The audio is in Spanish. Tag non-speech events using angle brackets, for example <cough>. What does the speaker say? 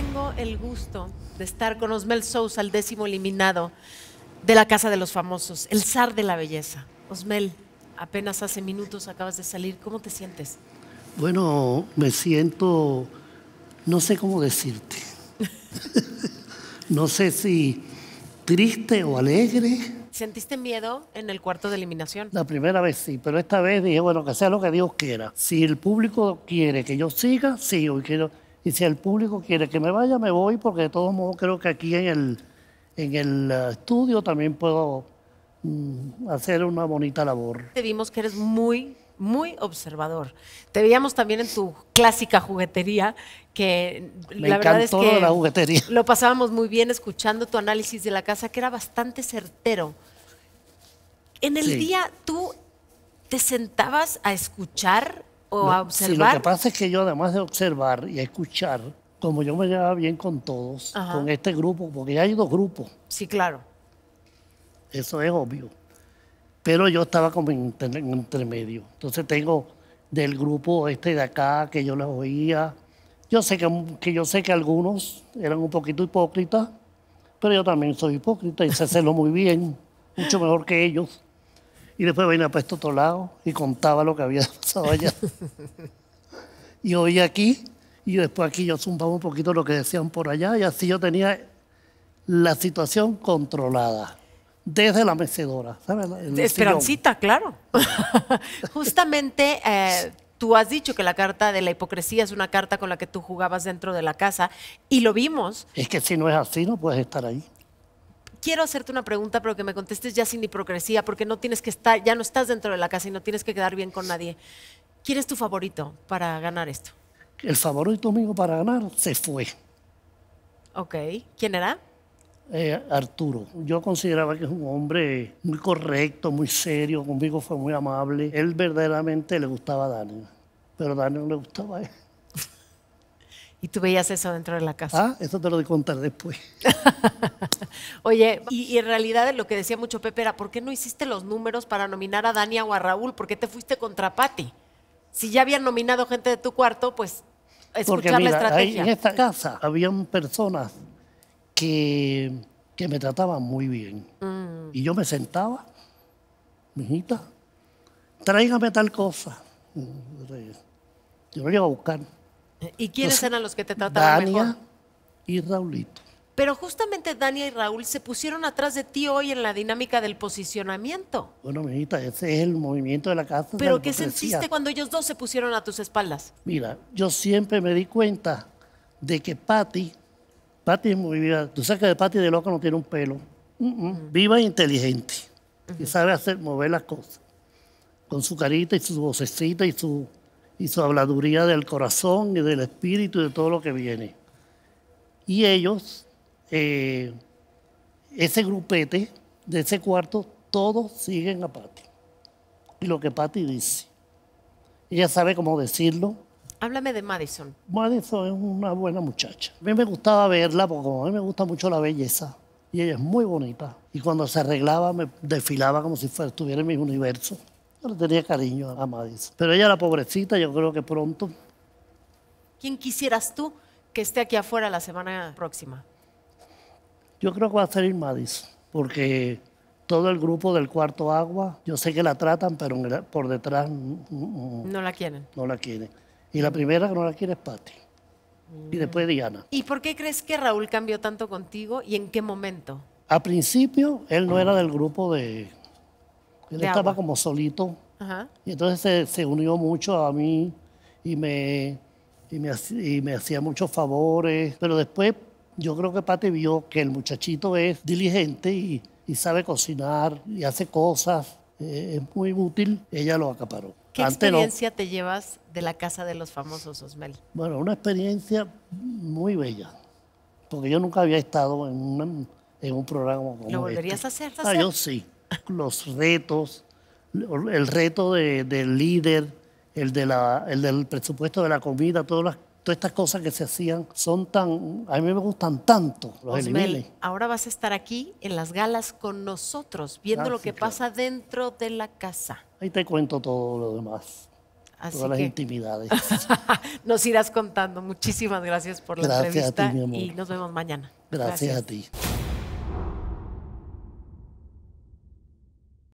tengo el gusto de estar con Osmel Sousa, el décimo eliminado de la Casa de los Famosos, el zar de la belleza. Osmel, apenas hace minutos acabas de salir, ¿cómo te sientes? Bueno, me siento, no sé cómo decirte, no sé si triste o alegre. ¿Sentiste miedo en el cuarto de eliminación? La primera vez sí, pero esta vez dije, bueno, que sea lo que Dios quiera. Si el público quiere que yo siga, sigo. Y quiero y si el público quiere que me vaya, me voy, porque de todos modos creo que aquí en el, en el eh, estudio también puedo mm, hacer una bonita labor. Te vimos que eres muy, muy observador. Te veíamos también en tu clásica juguetería, que la verdad es que lo pasábamos muy bien escuchando tu análisis de la casa, que era bastante certero. En el día tú te sentabas a escuchar o lo que pasa es que yo, además de observar y escuchar, como yo me llevaba bien con todos, con este grupo, porque hay dos grupos. Sí, claro. Eso es obvio. Pero yo estaba como en intermedio. Entonces tengo del grupo este de acá que yo les oía. Yo sé que, yo sé que algunos eran un poquito hipócritas, pero yo también soy hipócrita y sé hacerlo muy bien, mucho mejor que ellos y después venía para este otro lado y contaba lo que había <laughs> pasado allá. y hoy aquí, y después aquí yo zumbaba un poquito lo que decían por allá, y así yo tenía la situación controlada desde la mecedora. ¿sabes? claro. <laughs> Justamente eh, tú has dicho que la carta de la hipocresía es una carta con la que tú jugabas dentro de la casa y lo vimos. Es que si no es así, no puedes estar ahí quiero hacerte una pregunta, pero que me contestes ya sin hipocresía, porque no tienes que estar, ya no estás dentro de la casa y no tienes que quedar bien con nadie. ¿Quién es tu favorito para ganar esto? El favorito mío para ganar se fue. Ok. ¿Quién era? Eh, Arturo. Yo consideraba que es un hombre muy correcto, muy serio, conmigo fue muy amable. Él verdaderamente le gustaba a Daniel, pero a Daniel no le gustaba a él. Y tú veías eso dentro de la casa. Ah, eso te lo voy a contar después. <laughs> Oye, y, en realidad lo que decía mucho Pepe era, ¿por qué no hiciste los números para nominar a Dania o a Raúl? ¿Por qué te fuiste contra Patti? Si ya habían nominado gente de tu cuarto, pues escuchar Porque, la estrategia. Ahí en esta casa habían personas que, que me trataban muy bien. Mm. Y yo me sentaba, hijita, tráigame tal cosa. Yo lo iba a buscar ¿Y quiénes eran los que te trataban Dania y Raulito. Pero justamente Dania y Raúl se pusieron atrás de ti hoy en la dinámica del posicionamiento. Bueno, mijita, ese es el movimiento de la casa. Pero ¿qué sentiste cuando ellos dos se pusieron a tus espaldas? Mira, yo siempre me di cuenta de que Patty, Patty es muy viva. Tú sabes que de Patty de Loco no tiene un pelo. Mm, mm. Viva e inteligente. Y sabe hacer mover las cosas. Con su carita y su vocecita y su y su habladuría del corazón y del espíritu y de todo lo que viene. Y ellos, eh, ese grupete de ese cuarto, todos siguen a Patti. Y lo que Patti dice. Ella sabe cómo decirlo. Háblame de Madison. Madison es una buena muchacha. A mí me gustaba verla porque a mí me gusta mucho la belleza. Y ella es muy bonita. Y cuando se arreglaba me desfilaba como si estuviera en mi universo. Yo le tenía cariño a Madis. Pero ella era pobrecita, yo creo que pronto. ¿Quién quisieras tú que esté aquí afuera la semana próxima? Yo creo que va a salir Madis, porque todo el grupo del cuarto agua, yo sé que la tratan, pero por detrás mm, mm, mm. no la quieren. No la quieren. Y la primera que no la quiere es Patti. Y después Diana. ¿Y por qué crees que Raúl cambió tanto contigo y en qué momento? A principio él no ah. era del grupo de, él estaba como solito. Ajá. Y entonces se, unió mucho a mí y me, y me, hacía muchos favores. Pero después yo creo que Pate vio que el muchachito es diligente y, sabe cocinar y hace cosas. Eh, es muy útil. Ella lo acaparó. ¿Qué experiencia te llevas de la casa de los famosos, Osmel? Bueno, una experiencia muy bella. Porque yo nunca había estado en, en un programa como ¿Lo volverías este. a hacer? ah, yo sí los retos, el reto de, del líder, el, de del presupuesto de la comida, todas estas cosas que se hacían son tan, a mí me gustan tanto los Osmel, Ahora vas a estar aquí en las galas con nosotros, viendo lo que pasa dentro de la casa. Ahí te cuento todo lo demás. todas las intimidades. <laughs> nos irás contando. Muchísimas gracias por la gracias entrevista y nos vemos mañana. gracias. a ti.